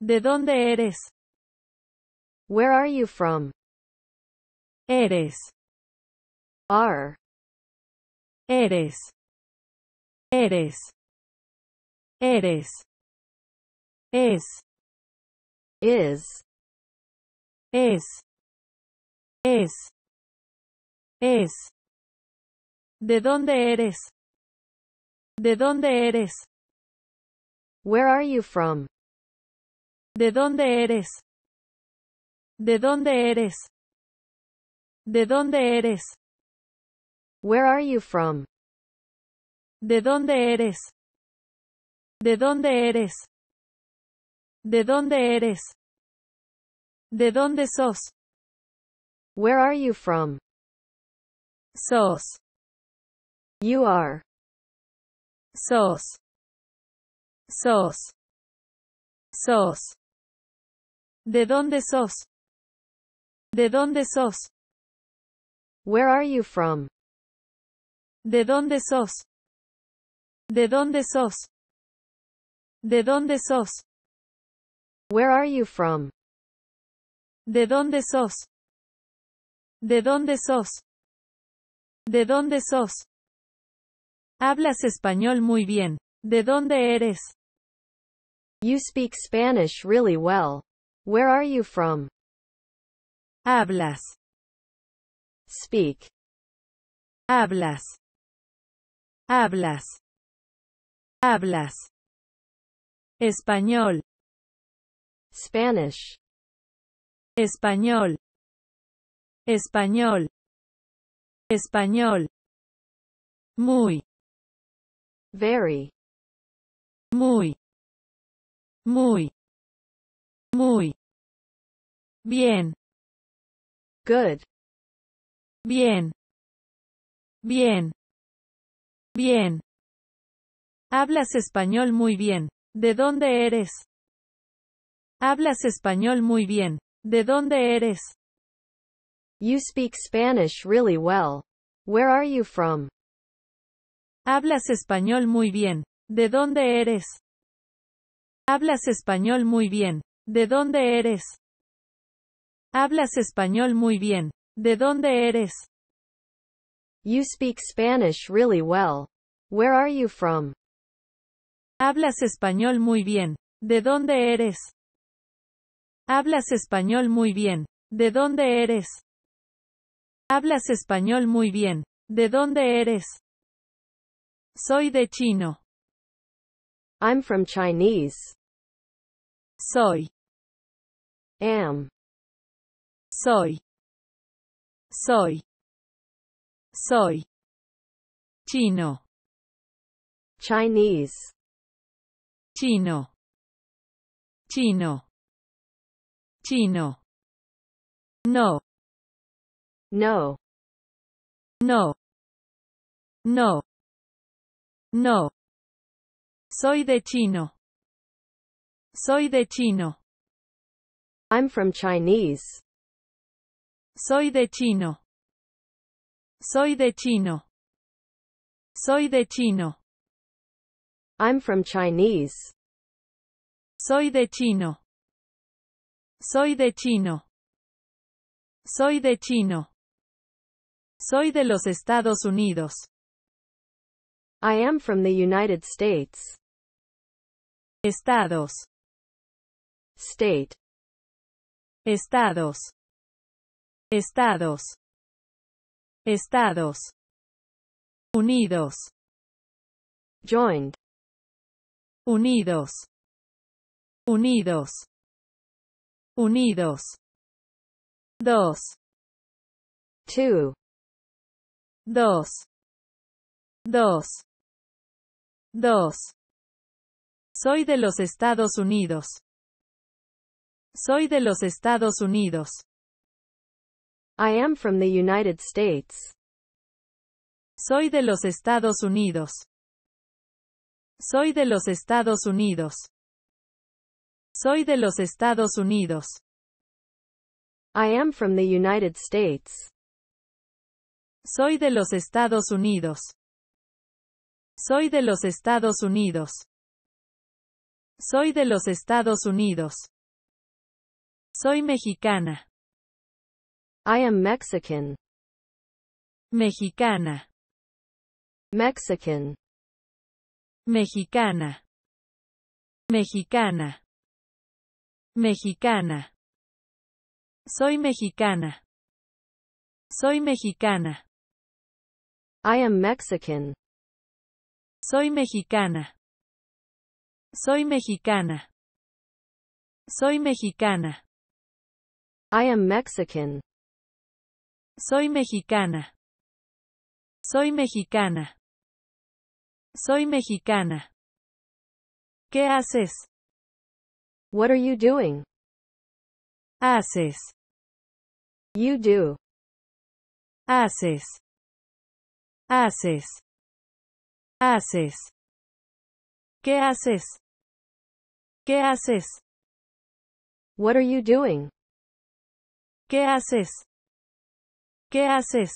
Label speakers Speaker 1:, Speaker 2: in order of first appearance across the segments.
Speaker 1: ¿De dónde eres? Where are you from? Eres. Are. Eres. Eres. Eres. Es. Is. Es. Es. Es. ¿De dónde eres? ¿De dónde eres? Where are you from? ¿De dónde eres? ¿De dónde eres? ¿De dónde eres? Where are you from? ¿De dónde eres? ¿De dónde eres? ¿De dónde eres? ¿De dónde sos? Where are you from? Sos. You are. Sos. Sos. Sos. ¿De dónde sos? ¿De dónde sos? Where are you from? ¿De dónde sos? ¿De dónde sos? ¿De dónde sos? Where are you from? ¿De dónde sos? ¿De dónde sos? ¿De dónde sos? Hablas español muy bien. ¿De dónde eres? You speak Spanish really well. Where are you from? Hablas. Speak. Hablas. Hablas. Hablas. Español. Spanish. Español. Español. Español. Muy. Very. Muy. Muy. Muy. Bien. Good. Bien. Bien. Bien. Hablas español muy bien. ¿De dónde eres? Hablas español muy bien. ¿De dónde eres? You speak Spanish really well. Where are you from? Hablas español muy bien. ¿De dónde eres? Hablas español muy bien. ¿De dónde eres? Hablas español muy bien. ¿De dónde eres? You speak Spanish really well. Where are you from? Hablas español muy bien. ¿De dónde eres? Hablas español muy bien. ¿De dónde eres? Hablas español muy bien. ¿De dónde eres? Soy de chino. I'm from Chinese. Soy am soy soy soy chino Chinese chino chino chino no no no no no soy de chino soy de chino I'm from Chinese. Soy de chino. Soy de chino. Soy de chino. I'm from Chinese. Soy de chino. Soy de chino. Soy de chino. Soy de los Estados Unidos. I am from the United States. Estados. State. Estados. Estados. Estados. Unidos. Joined. Unidos. Unidos. Unidos. Dos. Two. Dos. Dos. Dos. Soy de los Estados Unidos. Soy de los Estados Unidos. I am from the United States. Soy de los Estados Unidos. Soy de los Estados Unidos. Soy de los Estados Unidos. I am from the United States. Soy de los Estados Unidos. Soy de los Estados Unidos. Soy de los Estados Unidos. Soy mexicana. I am Mexican. Mexicana. Mexican. Mexicana. Mexicana. Mexicana. Soy mexicana. Soy mexicana. I am Mexican. Soy mexicana. Soy mexicana. Soy mexicana. I am Mexican. Soy mexicana. Soy mexicana. Soy mexicana. ¿Qué haces? What are you doing? Haces. You do. Haces. Haces. Haces. ¿Qué haces? ¿Qué haces? What are you doing? ¿Qué haces? ¿Qué haces?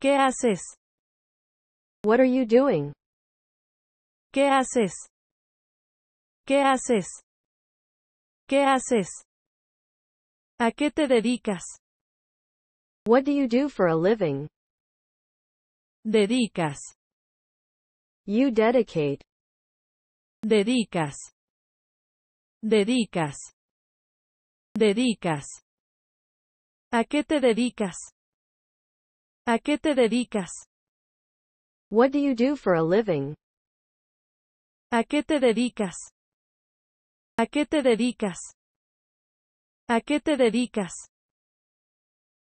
Speaker 1: ¿Qué haces? What are you doing? ¿Qué haces? ¿Qué haces? ¿Qué haces? ¿A qué te dedicas? What do you do for a living? Dedicas. You dedicate. Dedicas. Dedicas. Dedicas. ¿A qué te dedicas? ¿A qué te dedicas? What do you do for a living? ¿A qué te dedicas? ¿A qué te dedicas? ¿A qué te dedicas?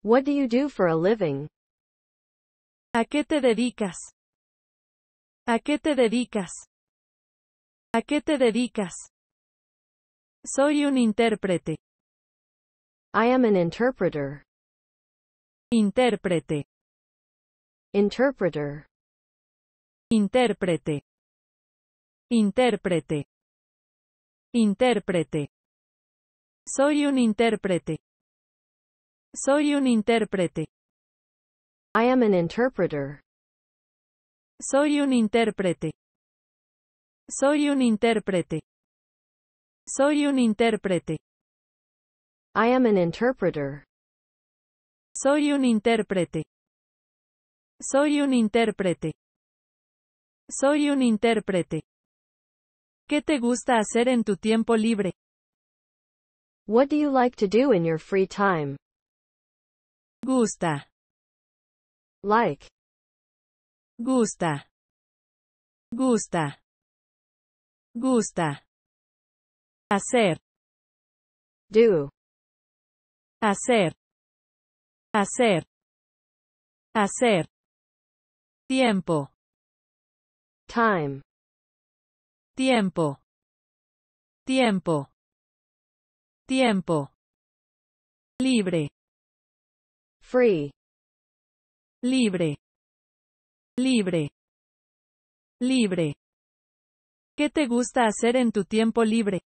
Speaker 1: What do you do for a living? ¿A qué te dedicas? ¿A qué te dedicas? ¿A qué te dedicas? Soy un intérprete. I am an interpreter. Intérprete. Interpreter. Intérprete. Intérprete. Intérprete. Soy un intérprete. Soy un intérprete. I am an interpreter. Soy un intérprete. Soy un intérprete. Soy un intérprete. I am an interpreter. Soy un intérprete. Soy un intérprete. Soy un intérprete. ¿Qué te gusta hacer en tu tiempo libre? What do you like to do in your free time? Gusta. Like. Gusta. Gusta. Gusta. Hacer. Do. hacer, hacer, hacer, tiempo, time, tiempo, tiempo, tiempo, libre, free, libre, libre, libre. ¿Qué te gusta hacer en tu tiempo libre?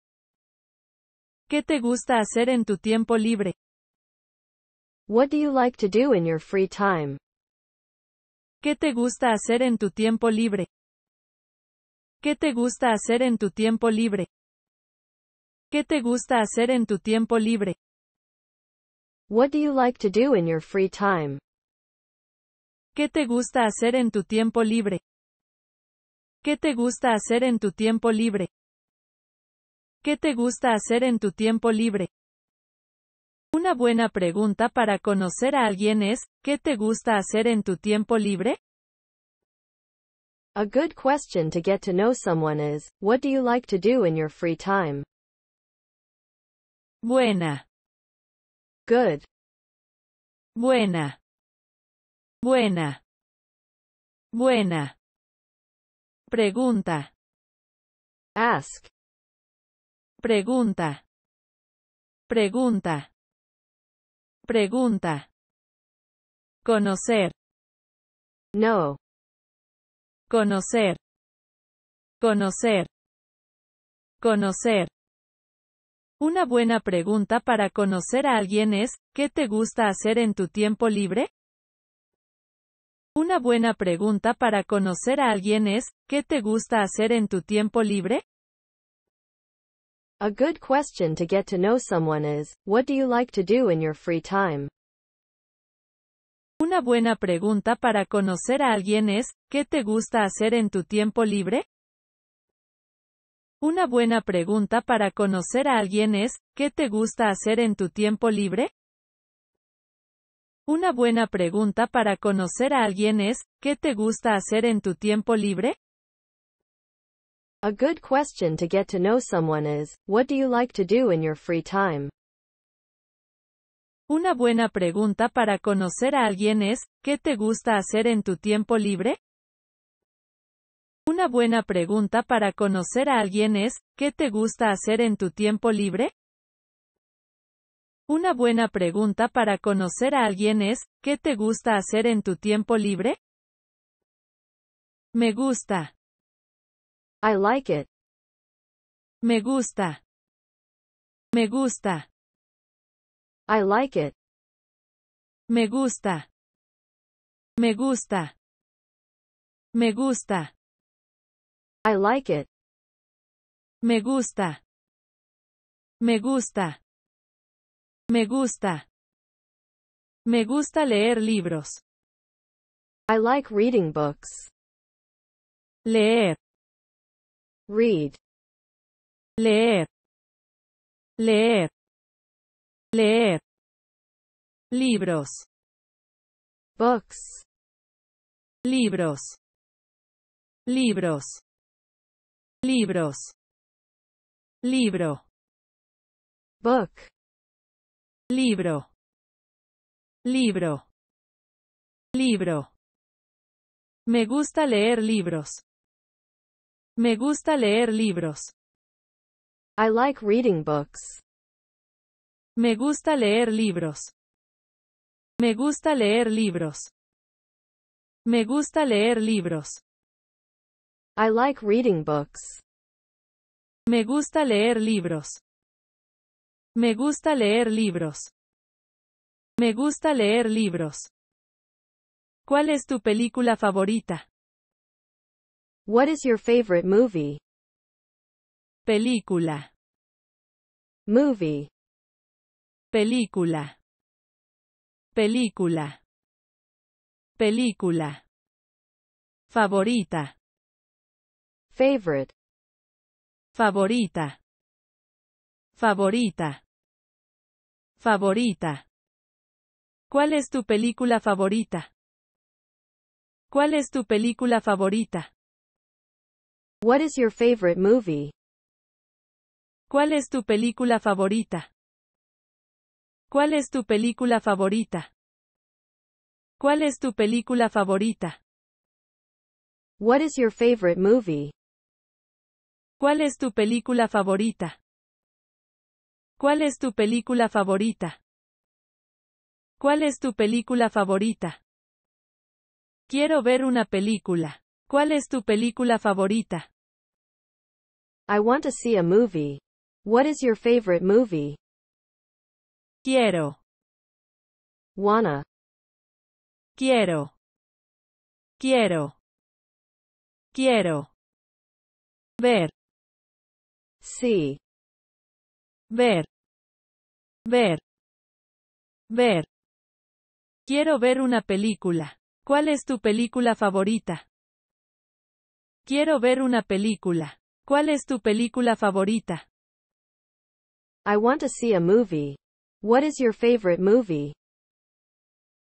Speaker 1: ¿Qué te gusta hacer en tu tiempo libre? What do you like to do in your free time? ¿Qué te gusta hacer en tu tiempo libre? ¿Qué te gusta hacer en tu tiempo libre? ¿Qué te gusta hacer en tu tiempo libre? What do you like to do in your free time? ¿Qué te gusta hacer en tu tiempo libre? ¿Qué te gusta hacer en tu tiempo libre? ¿Qué te gusta hacer en tu tiempo libre? Una buena pregunta para conocer a alguien es, ¿qué te gusta hacer en tu tiempo libre? A good question to get to know someone is, what do you like to do in your free time? Buena. Good. Buena. Buena. Buena. Pregunta. Ask. Pregunta. Pregunta. Pregunta. Conocer. No. Conocer. Conocer. Conocer. Una buena pregunta para conocer a alguien es, ¿qué te gusta hacer en tu tiempo libre? Una buena pregunta para conocer a alguien es, ¿qué te gusta hacer en tu tiempo libre? A good question to get to know someone is, what do you like to do in your free time? Una buena pregunta para conocer a alguien es, ¿qué te gusta hacer en tu tiempo libre? Una buena pregunta para conocer a alguien es, ¿qué te gusta hacer en tu tiempo libre? Una buena pregunta para conocer a alguien es, ¿qué te gusta hacer en tu tiempo libre? A good question to get to know someone is, what do you like to do in your free time? Una buena pregunta para conocer a alguien es, ¿qué te gusta hacer en tu tiempo libre? Una buena pregunta para conocer a alguien es, ¿qué te gusta hacer en tu tiempo libre? Una buena pregunta para conocer a alguien es, ¿qué te gusta hacer en tu tiempo libre? Me gusta. I like it. Me gusta. Me gusta. I like it. Me gusta. Me gusta. Me gusta. I like it. Me gusta. Me gusta. Me gusta. Me gusta leer libros. I like reading books. Leer. read, leer, leer, leer, libros, books, libros, libros, libros, libro, book, libro, libro, libro. Me gusta leer libros. Me gusta leer libros. I like reading books. Me gusta leer libros. Me gusta leer libros. Me gusta leer libros. I like reading books. Me gusta leer libros. Me gusta leer libros. Me gusta leer libros. ¿Cuál es tu película favorita? What is your favorite movie? Película. Movie. Película. Película. Película. Favorita. Favorite. Favorita. Favorita. Favorita. ¿Cuál es tu película favorita? ¿Cuál es tu película favorita? What is your favorite movie? ¿Cuál es tu película favorita? ¿Cuál es tu película favorita? ¿Cuál es tu película favorita? What is your favorite movie? ¿Cuál es tu película favorita? ¿Cuál es tu película favorita? ¿Cuál es tu película favorita? Quiero ver una película. ¿Cuál es tu película favorita? I want to see a movie. What is your favorite movie? Quiero. Wanna. Quiero. Quiero. Quiero. Ver. Sí. Ver. Ver. Ver. Quiero ver una película. ¿Cuál es tu película favorita? Quiero ver una película. ¿Cuál es tu película favorita? I want to see a movie. What is your favorite movie?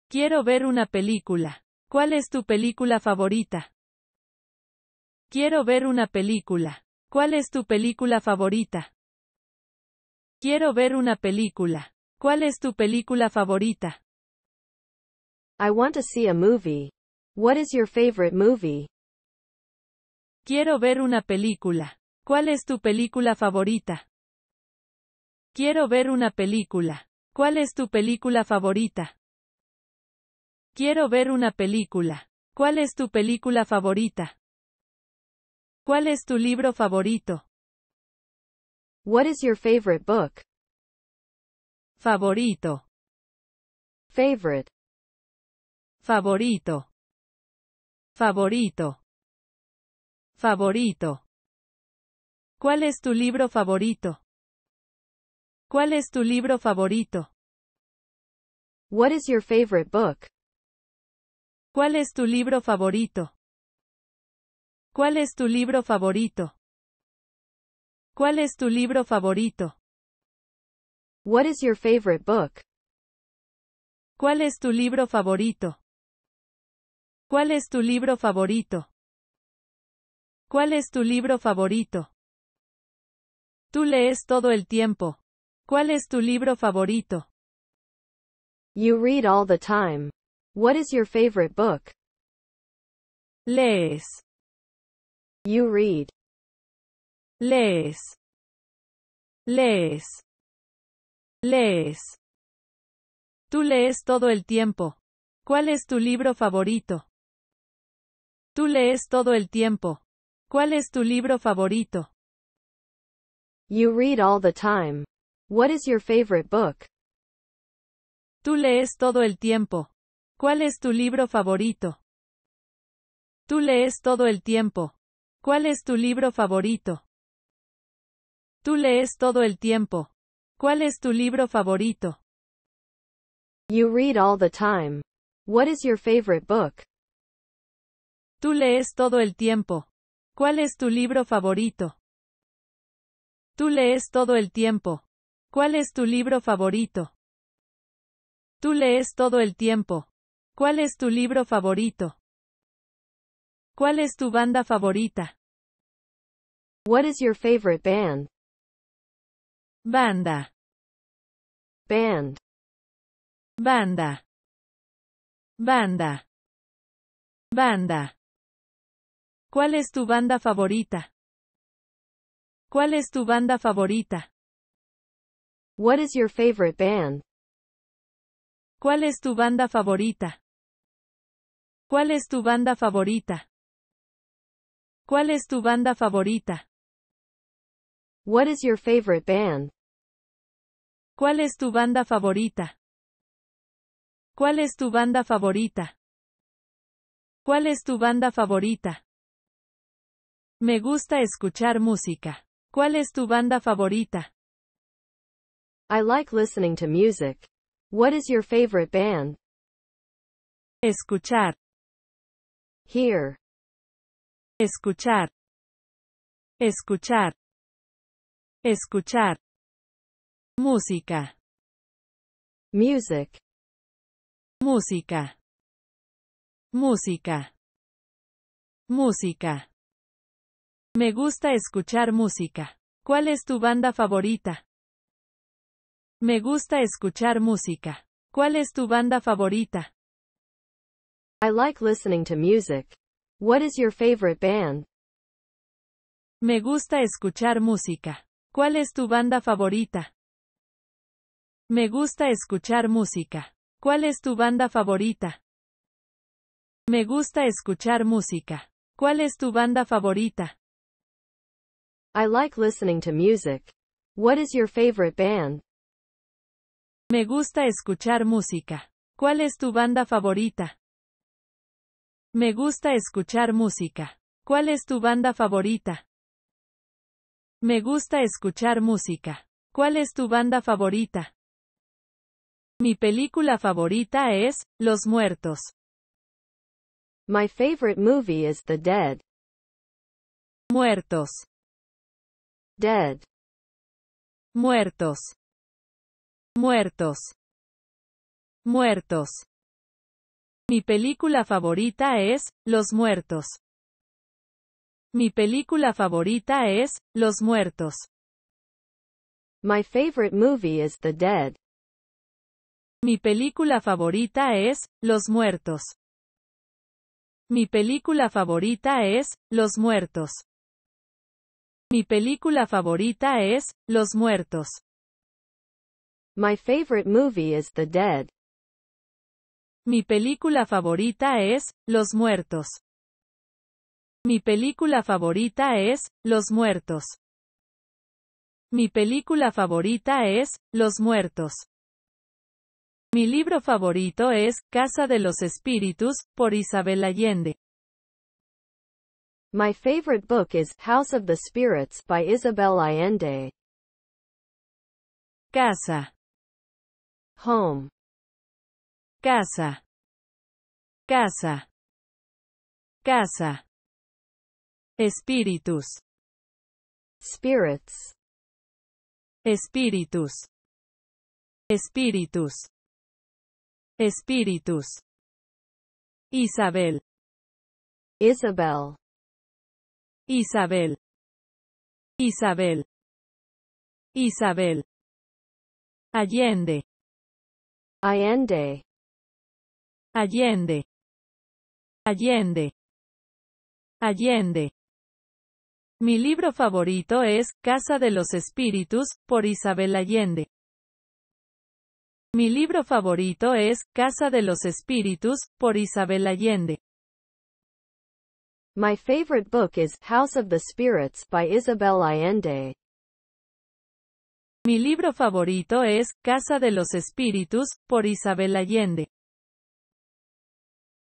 Speaker 1: Quiero ver una película. ¿Cuál es tu película favorita? Quiero ver una película. ¿Cuál es tu película favorita? Quiero ver una película. ¿Cuál es tu película favorita? I want to see a movie. What is your favorite movie? Quiero ver una película. ¿Cuál es tu película favorita? Quiero ver una película. ¿Cuál es tu película favorita? Quiero ver una película. ¿Cuál es tu película favorita? ¿Cuál es tu libro favorito? What is your favorite book? Favorito. Favorite. Favorito. Favorito. Favorito. ¿Cuál es tu libro favorito? ¿Cuál es tu libro favorito? What is your favorite book? ¿Cuál es tu libro favorito? ¿Cuál es tu libro favorito? ¿Cuál es tu libro favorito? What is your favorite book? ¿Cuál es tu libro favorito? ¿Cuál es tu libro favorito? ¿Cuál es tu libro favorito? Tú lees todo el tiempo. ¿Cuál es tu libro favorito? You read all the time. What is your favorite book? Lees. You read. Lees. Lees. Lees. Tú lees todo el tiempo. ¿Cuál es tu libro favorito? Tú lees todo el tiempo. ¿Cuál es tu libro favorito? You read all the time. What is your favorite book? Tú lees todo el tiempo. ¿Cuál es tu libro favorito? Tú lees todo el tiempo. ¿Cuál es tu libro favorito? Tú lees todo el tiempo. ¿Cuál es tu libro favorito? You read all the time. What is your favorite book? Tú lees todo el tiempo. ¿Cuál es tu libro favorito? Tú lees todo el tiempo. ¿Cuál es tu libro favorito? Tú lees todo el tiempo. ¿Cuál es tu libro favorito? ¿Cuál es tu banda favorita? What is your favorite band? Banda. Band. Banda. Banda. Banda. ¿Cuál es tu banda favorita? ¿Cuál es tu banda favorita? What is your favorite band? ¿Cuál es tu banda favorita? ¿Cuál es tu banda favorita? ¿Cuál es tu banda favorita? What is your favorite band? ¿Cuál es tu banda favorita? ¿Cuál es tu banda favorita? ¿Cuál es tu banda favorita? Me gusta escuchar música. ¿Cuál es tu banda favorita? I like listening to music. What is your favorite band? Escuchar. Hear. Escuchar. Escuchar. Escuchar. Música. Music. Música. Música. Música. Me gusta escuchar música. ¿Cuál es tu banda favorita? Me gusta escuchar música. ¿Cuál es tu banda favorita? I like listening to music. What is your favorite band? Me gusta escuchar música. ¿Cuál es tu banda favorita? Me gusta escuchar música. ¿Cuál es tu banda favorita? Me gusta escuchar música. ¿Cuál es tu banda favorita? I like listening to music. What is your favorite band? Me gusta escuchar música. ¿Cuál es tu banda favorita? Me gusta escuchar música. ¿Cuál es tu banda favorita? Me gusta escuchar música. ¿Cuál es tu banda favorita? Mi película favorita es Los Muertos. My favorite movie is The Dead. Muertos. dead. Muertos. Muertos. Muertos. Mi película favorita es, Los Muertos. Mi película favorita es, Los Muertos. My favorite movie is The Dead. Mi película favorita es, Los Muertos. Mi película favorita es, Los Muertos. Mi película favorita es Los Muertos. My favorite movie is Mi película favorita es Los Muertos. Mi película favorita es Los Muertos. Mi película favorita es Los Muertos. Mi libro favorito es Casa de los Espíritus, por Isabel Allende. My favorite book is House of the Spirits by Isabel Allende. Casa. Home. Casa. Casa. Casa. Espíritus. Spirits. Espíritus. Espíritus. Espíritus. Isabel. Isabel. Isabel. Isabel. Isabel. Allende. Allende. Allende. Allende. Allende. Mi libro favorito es Casa de los Espíritus, por Isabel Allende. Mi libro favorito es Casa de los Espíritus, por Isabel Allende. My favorite book is House of the Spirits by Isabel Allende. Mi libro favorito es Casa de los Espíritus, por Isabel Allende.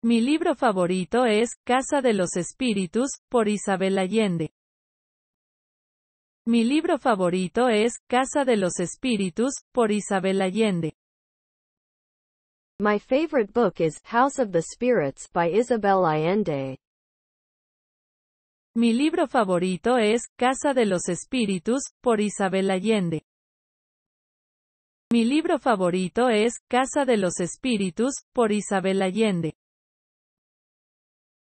Speaker 1: Mi libro favorito es Casa de los Espíritus, por Isabel Allende. Mi libro favorito es Casa de los Espíritus, por Isabel Allende. My favorite book is House of the Spirits by Isabel Allende. Mi libro favorito es Casa de los Espíritus, por Isabel Allende. Mi libro favorito es Casa de los Espíritus, por Isabel Allende.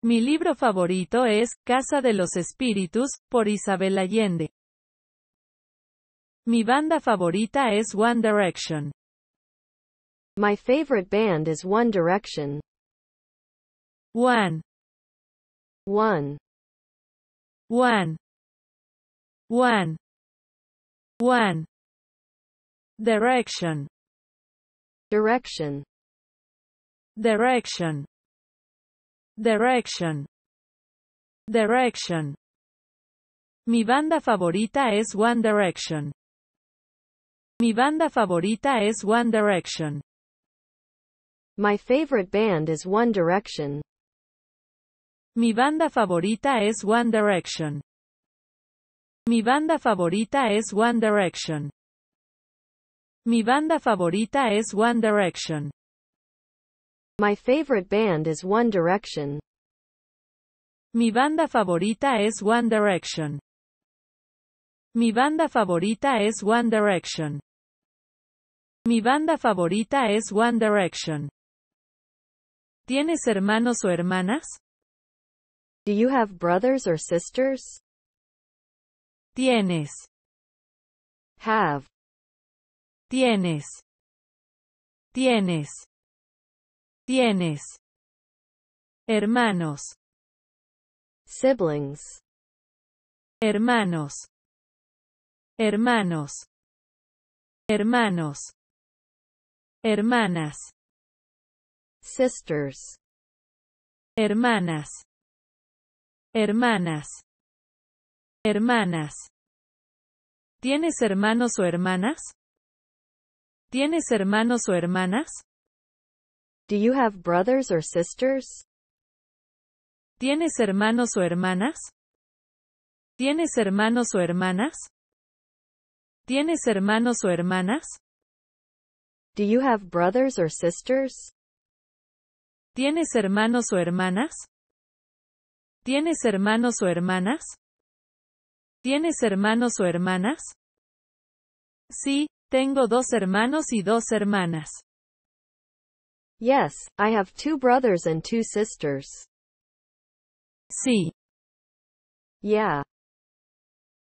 Speaker 1: Mi libro favorito es Casa de los Espíritus, por Isabel Allende. Mi banda favorita es One Direction. My favorite band is One Direction. One. One. one one one direction direction direction direction direction mi banda favorita es One Direction mi banda favorita es One Direction my favorite band is One Direction Mi banda favorita es One Direction. Mi banda favorita es One Direction. Mi banda favorita es One Direction. My favorite band is One Direction. Mi banda favorita es One Direction. Mi banda favorita es One Direction. Mi banda favorita es One Direction. ¿Tienes hermanos o hermanas? Do you have brothers or sisters? Tienes. Have. Tienes. Tienes. Tienes. Hermanos. Siblings. Hermanos. Hermanos. Hermanos. Hermanas. Sisters. Hermanas. Hermanas. Hermanas. ¿Tienes hermanos o hermanas? ¿Tienes hermanos o hermanas? Do you have brothers or sisters? ¿Tienes hermanos o hermanas? ¿Tienes hermanos o hermanas? ¿Tienes hermanos o hermanas? Do you have brothers or sisters? ¿Tienes hermanos o hermanas? ¿Tienes hermanos o hermanas? ¿Tienes hermanos o hermanas? Sí, tengo dos hermanos y dos hermanas. Yes, I have two brothers and two sisters. Sí. Yeah.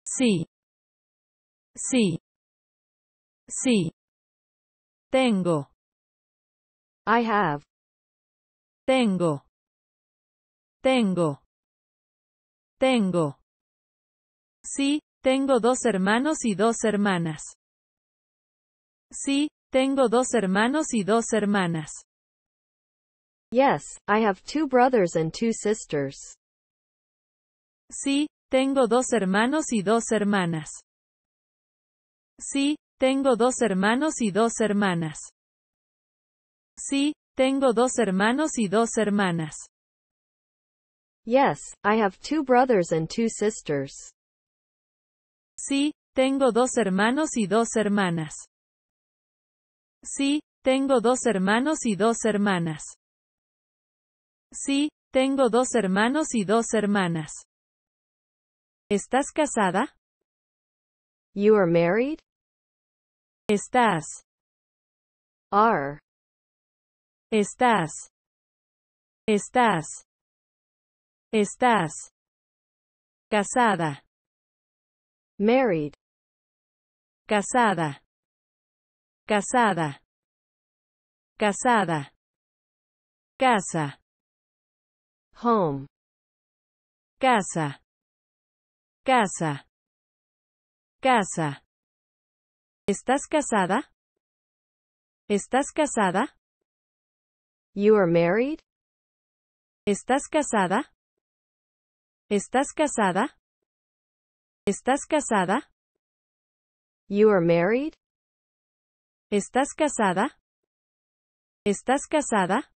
Speaker 1: Sí. Sí. Sí. Tengo. I have. Tengo. Tengo. Tengo. Sí, tengo dos hermanos y dos hermanas. Sí, tengo dos hermanos y dos hermanas. Yes, I have two brothers and two sisters. Sí, tengo dos hermanos y dos hermanas. Sí, tengo dos hermanos y dos hermanas. Sí, tengo dos hermanos y dos hermanas. Yes, I have two brothers and two sisters. Sí, tengo dos hermanos y dos hermanas. Sí, tengo dos hermanos y dos hermanas. Sí, tengo dos hermanos y dos hermanas. ¿Estás casada? You are married? Estás. Are. Estás. Estás. Estás casada. Married. Casada. Casada. Casada. Casa. Home. Casa. Casa. Casa. ¿Estás casada? ¿Estás casada? You are married? ¿Estás casada? ¿Estás casada? ¿Estás casada? You are married? ¿Estás casada? ¿Estás casada?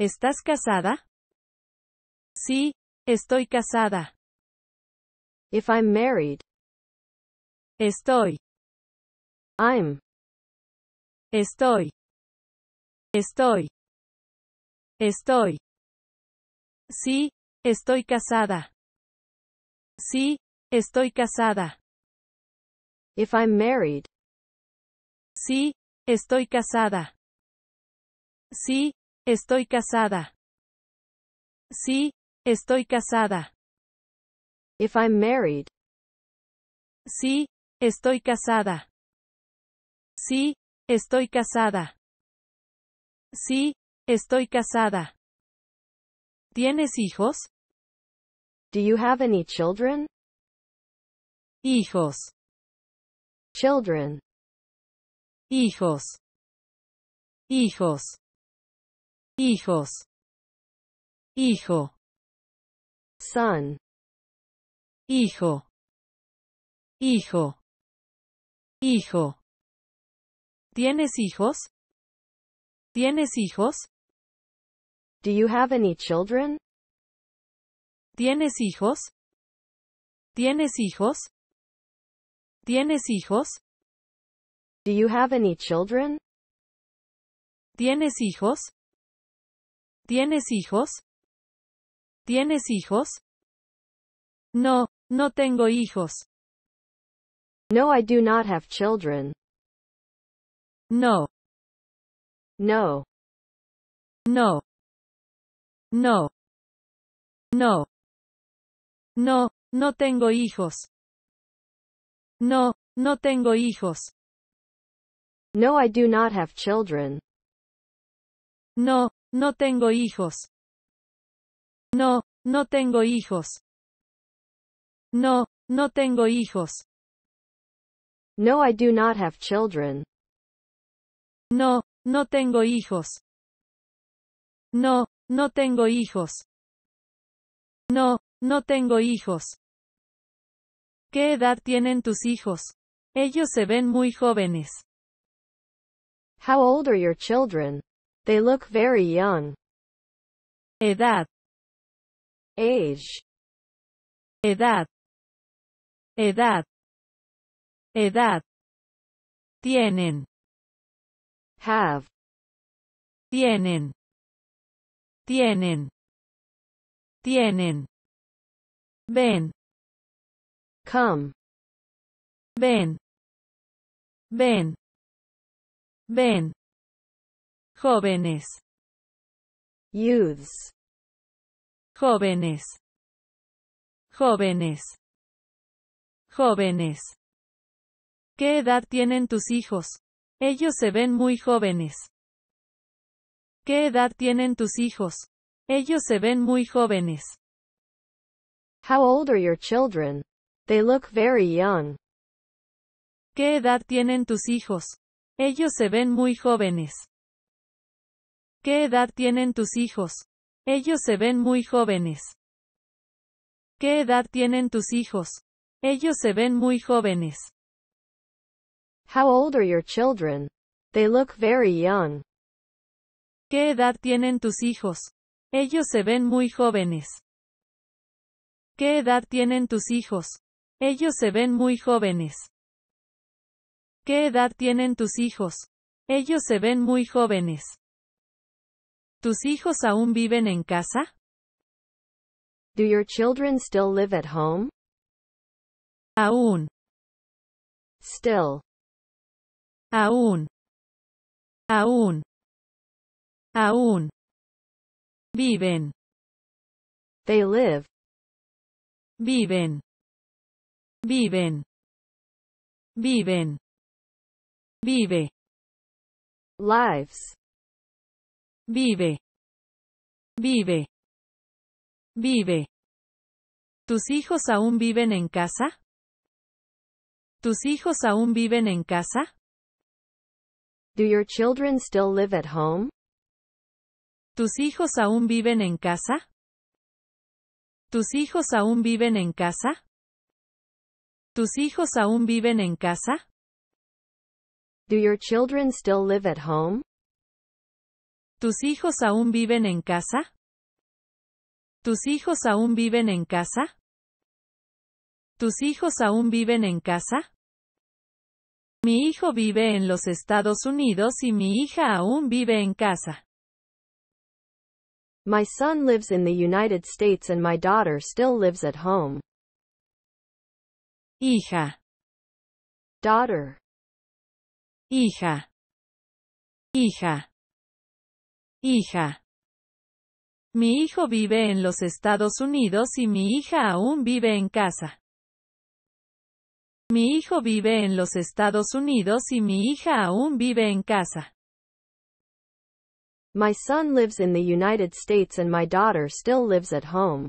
Speaker 1: ¿Estás casada? Sí, estoy casada. If I'm married. Estoy. I'm. Estoy. Estoy. Estoy. Sí, Estoy casada. Sí, estoy casada. If I'm married. Sí, estoy casada. Sí, estoy casada. Sí, estoy casada. If I'm married. Sí, estoy casada. Sí, estoy casada. Sí, estoy casada. ¿Tienes hijos? Do you have any children? Hijos. Children. Hijos. Hijos. Hijos. Hijo. Son. Hijo. Hijo. Hijo. ¿Tienes hijos? ¿Tienes hijos? Do you have any children? ¿Tienes hijos? ¿Tienes hijos? ¿Tienes hijos? Do you have any children? ¿Tienes hijos? ¿Tienes hijos? ¿Tienes hijos? No, no tengo hijos. No, I do not have children. No. No. No. No. No. No, no tengo hijos. No, no tengo hijos. No, I do not have children. No, no tengo hijos. No, no tengo hijos. No, no tengo hijos. No, I do not have children. No, no tengo hijos. No, no tengo hijos. No, no tengo hijos. ¿Qué edad tienen tus hijos? Ellos se ven muy jóvenes. How old are your children? They look very young. Edad. Age. Edad. Edad. Edad. Tienen. Have. Tienen tienen, tienen, ven, come, ven, ven, ven, jóvenes, youths, jóvenes, jóvenes, jóvenes. ¿Qué edad tienen tus hijos? Ellos se ven muy jóvenes. ¿Qué edad tienen tus hijos? Ellos se ven muy jóvenes. How old are your children? They look very young. ¿Qué edad tienen tus hijos? Ellos se ven muy jóvenes. ¿Qué edad tienen tus hijos? Ellos se ven muy jóvenes. ¿Qué edad tienen tus hijos? Ellos se ven muy jóvenes. How old are your children? They look very young. ¿Qué edad tienen tus hijos? Ellos se ven muy jóvenes. ¿Qué edad tienen tus hijos? Ellos se ven muy jóvenes. ¿Qué edad tienen tus hijos? Ellos se ven muy jóvenes. ¿Tus hijos aún viven en casa? Do your children still live at home? Aún. Still. Aún. Aún. Aún. Viven. They live. Viven. Viven. Viven. Vive. Lives. Vive. Vive. Vive. ¿Tus hijos aún viven en casa? ¿Tus hijos aún viven en casa? Do your children still live at home? ¿Tus hijos aún viven en casa? ¿Tus hijos aún viven en casa? ¿Tus hijos aún viven en casa? Do your children still live at home? ¿Tus hijos aún viven en casa? ¿Tus hijos aún viven en casa? ¿Tus hijos aún viven en casa? Mi hijo vive en los Estados Unidos y mi hija aún vive en casa. My son lives in the United States and my daughter still lives at home. Hija. Daughter. Hija. Hija. Hija. Mi hijo vive en los Estados Unidos y mi hija aún vive en casa. Mi hijo vive en los Estados Unidos y mi hija aún vive en casa. My son lives in the United States and my daughter still lives at home.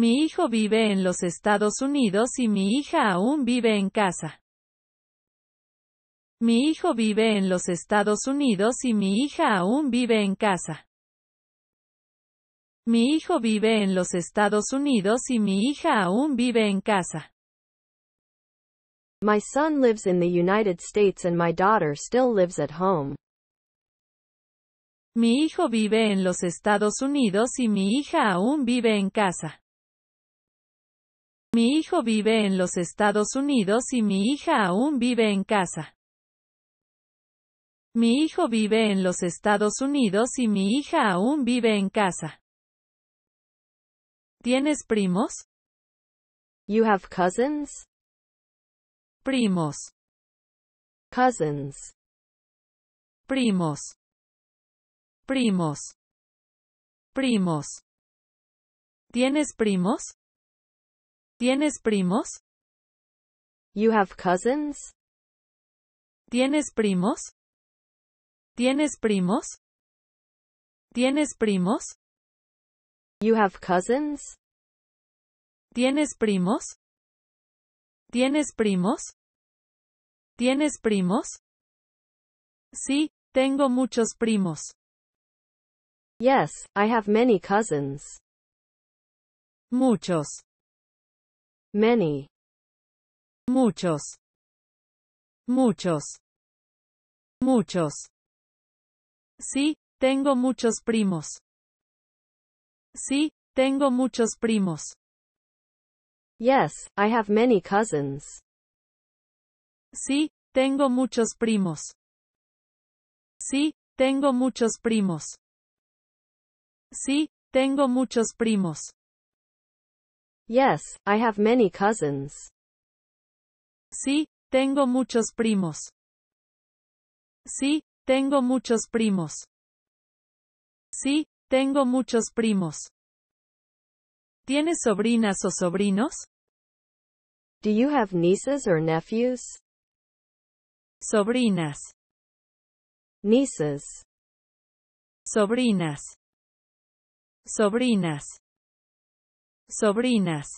Speaker 1: Mi hijo vive en los Estados Unidos y mi hija aún vive en casa. Mi hijo vive en los Estados Unidos y mi hija aún vive en casa. Mi hijo vive en los Estados Unidos y mi hija aún vive en casa. My son lives in the United States and my daughter still lives at home. Mi hijo vive en los Estados Unidos y mi hija aún vive en casa. Mi hijo vive en los Estados Unidos y mi hija aún vive en casa. Mi hijo vive en los Estados Unidos y mi hija aún vive en casa. ¿Tienes primos? You have cousins? Primos. Cousins. Primos primos, primos. ¿Tienes primos? ¿Tienes primos? You have cousins? ¿Tienes primos? ¿Tienes primos? ¿Tienes primos? You have cousins? ¿Tienes primos? ¿Tienes primos? ¿Tienes primos? Sí, tengo muchos primos. Yes, I have many cousins. Muchos. Many. Muchos. Muchos. Muchos. Sí, tengo muchos primos. Sí, tengo muchos primos. Yes, I have many cousins. Sí, tengo muchos primos. Sí, tengo muchos primos. Sí, tengo muchos primos. Yes, I have many cousins. Sí, tengo muchos primos. Sí, tengo muchos primos. Sí, tengo muchos primos. ¿Tienes sobrinas o sobrinos? Do you have nieces or nephews? Sobrinas. Nieces. Sobrinas sobrinas, sobrinas,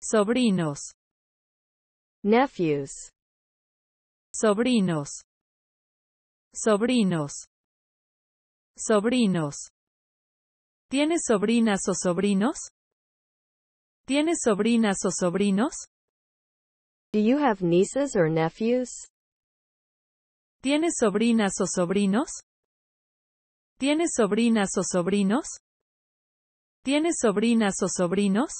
Speaker 1: sobrinos, nephews, sobrinos, sobrinos, sobrinos. ¿Tienes sobrinas o sobrinos? ¿Tienes sobrinas o sobrinos? Do you have nieces or nephews? ¿Tienes sobrinas o sobrinos? ¿Tienes sobrinas o sobrinos? ¿Tienes sobrinas o sobrinos?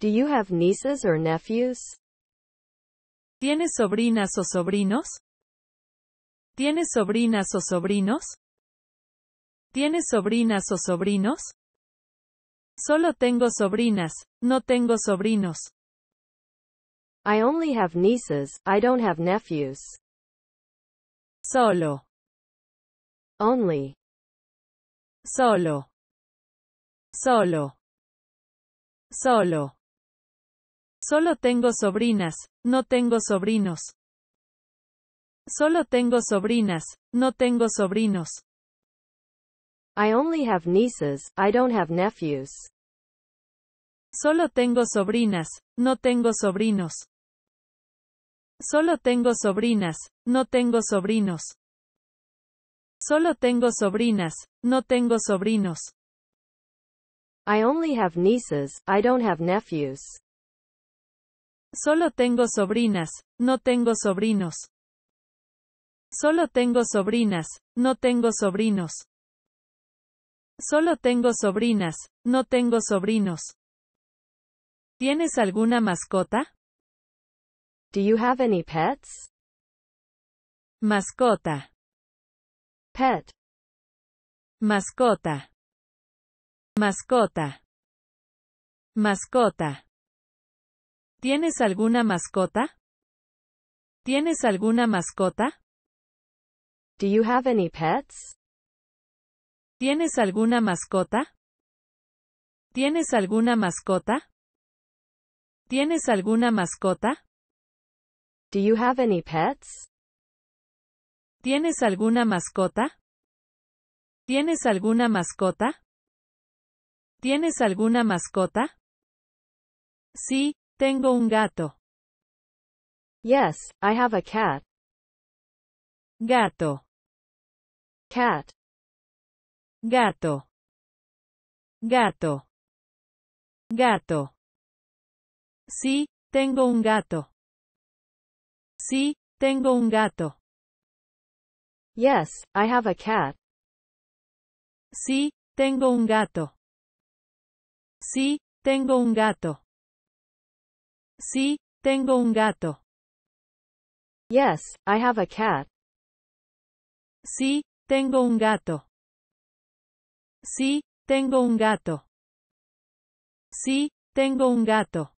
Speaker 1: Do you have nieces or nephews? ¿Tienes sobrinas o sobrinos? ¿Tienes sobrinas o sobrinos? ¿Tienes sobrinas o sobrinos? Solo tengo sobrinas, no tengo sobrinos. I only have nieces, I don't have nephews. Solo. Only. Solo. Solo. Solo. Solo tengo sobrinas, no tengo sobrinos. Solo tengo sobrinas, no tengo sobrinos. I only have nieces, I don't have nephews. Solo tengo sobrinas, no tengo sobrinos. Solo tengo sobrinas, no tengo sobrinos. Solo tengo sobrinas, no tengo sobrinos. I only have nieces, I don't have nephews. Solo tengo sobrinas, no tengo sobrinos. Solo tengo sobrinas, no tengo sobrinos. Solo tengo sobrinas, no tengo sobrinos. ¿Tienes alguna mascota? Do you have any pets? Mascota. Pet. Mascota. Mascota. Mascota. ¿Tienes alguna mascota? ¿Tienes alguna mascota? Do you have any pets? ¿Tienes alguna mascota? ¿Tienes alguna mascota? ¿Tienes alguna mascota? Do you have any pets? ¿Tienes alguna mascota? ¿Tienes alguna mascota? ¿Tienes alguna mascota? Sí, tengo un gato. Yes, I have a cat. Gato. Cat. Gato. Gato. Gato. Sí, tengo un gato. Sí, tengo un gato. Yes, I have a cat. Sí, tengo un gato. Sí, tengo un gato. Sí, tengo un gato. Yes, I have a cat. Sí, tengo un gato. Sí, tengo un gato. Sí, tengo un gato.